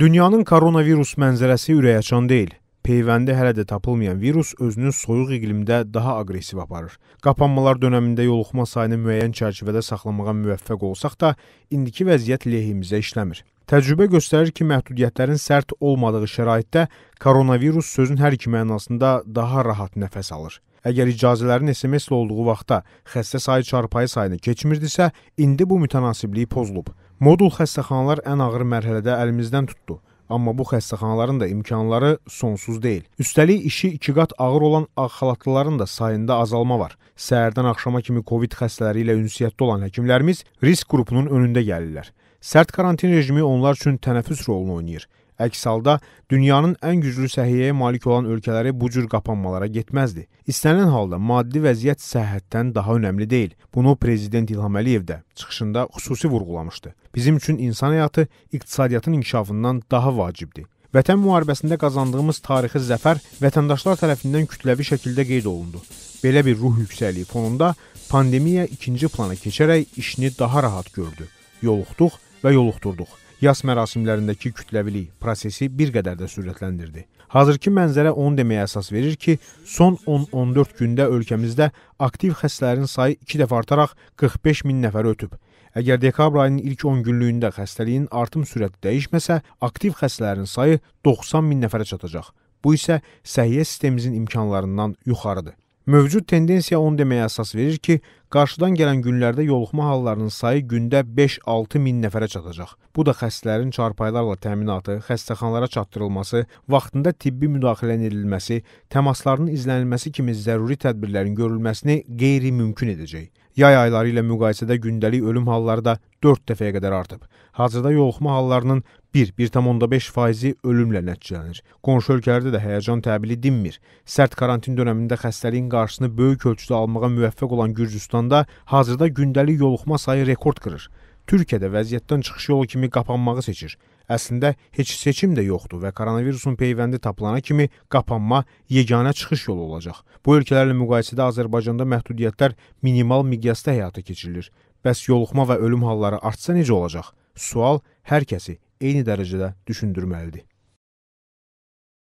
Dünyanın koronavirus mənzərəsi ürəyəçan deyil. Peyvəndi hələ də tapılmayan virus özünü soyuq iqlimdə daha aqressiv aparır. Qapanmalar dövründə yoluxma sayını müəyyən çərçivədə saxlamağa müvəffəq olsaq da, indiki vəziyyət lehimizə işləmir. Təcrübə göstərir ki, məhdudiyyətlərin sərt olmadığı şəraitdə koronavirus sözün hər iki mənasında daha rahat nəfəs alır. Əgər icazələrin SMS-lə olduğu vaxtda xəstə sayı çarpayı sayını keçmirdisə, indi bu mütənasibliyi pozulub. Modul xəstəxanalar ən ağır mərhələdə əlimizdən tutdu. Amma bu xəstəxanaların da imkanları sonsuz deyil. Üstəlik işi iki qat ağır olan ağ xalatlıların da sayında azalma var. Səhərdən axşama kimi COVID xəstələri ilə ünsiyyətdə olan həkimlərimiz risk qrupunun önündə gəlirlər. Sərt karantin rejimi onlar üçün tənəffüs rolunu oynayır. Əks halda dünyanın ən güclü səhiyyəyə malik olan ölkələri bu cür qapanmalara getməzdi. İstənilən halda maddi vəziyyət səhhətdən daha önəmli deyil. Bunu prezident İlham Əliyev də çıxışında xüsusi vurğulamışdı. Bizim üçün insan həyatı iqtisadiyyatın inkişafından daha vacibdir. Vətən müharibəsində qazandığımız tarixi zəfər vətəndaşlar tərəfindən kütləvi şəkildə qeyd olundu. Belə bir ruh yüksəliyi fonunda pandemiya ikinci plana keçərək işini daha rahat gördü. Yoluxduq və yoluxdurduq yas mərasimlərindəki kütləvilik prosesi bir qədər də sürətləndirdi. Hazırki mənzərə onu deməyə əsas verir ki, son 10-14 gündə ölkəmizdə aktiv xəstələrin sayı 2 dəfə artaraq 45 min nəfər ötüb. Əgər dekabr ayının ilk 10 günlüyündə xəstəliyin artım sürəti dəyişməsə, aktiv xəstələrin sayı 90 min nəfərə çatacaq. Bu isə səhiyyə sistemimizin imkanlarından yuxarıdır. Mövcud tendensiya onu deməyə əsas verir ki, qarşıdan gələn günlərdə yoluxma hallarının sayı gündə 5-6 min nəfərə çatacaq. Bu da xəstələrin çarpayılarla təminatı, xəstəxanalara çatdırılması, vaxtında tibbi müdaxilənin edilməsi, təmaslarının izlənilməsi kimi zəruri tədbirlərin görülməsini qeyri-mümkün edəcək. Yay ayları ilə müqayisədə gündəlik ölüm halları da 4 dəfəyə qədər artıb. Hazırda yoluxma hallarının 1,5 faizi ölümlə nəticələnir. Qonşu ölkələrdə də həyəcan təbili dinmir. Sərt karantin dönəmində xəstəliyin qarşısını böyük ölçüdə almağa müvəffəq olan Gürcüstanda hazırda gündəlik yoluxma sayı rekord qırır. Türkiyədə vəziyyətdən çıxış yolu kimi qapanmağı seçir. Əslində heç seçim də yoxdur və koronavirusun peyvəndi tapılana kimi qapanma yeganə çıxış yolu olacaq. Bu ölkələrlə müqayisədə Azərbaycanda məhdudiyyətlər minimal miqyasda həyata keçirilir. Bəs yoluxma və ölüm halları artsa necə olacaq? Sual hər kəsi eyni dərəcədə düşündürməlidir.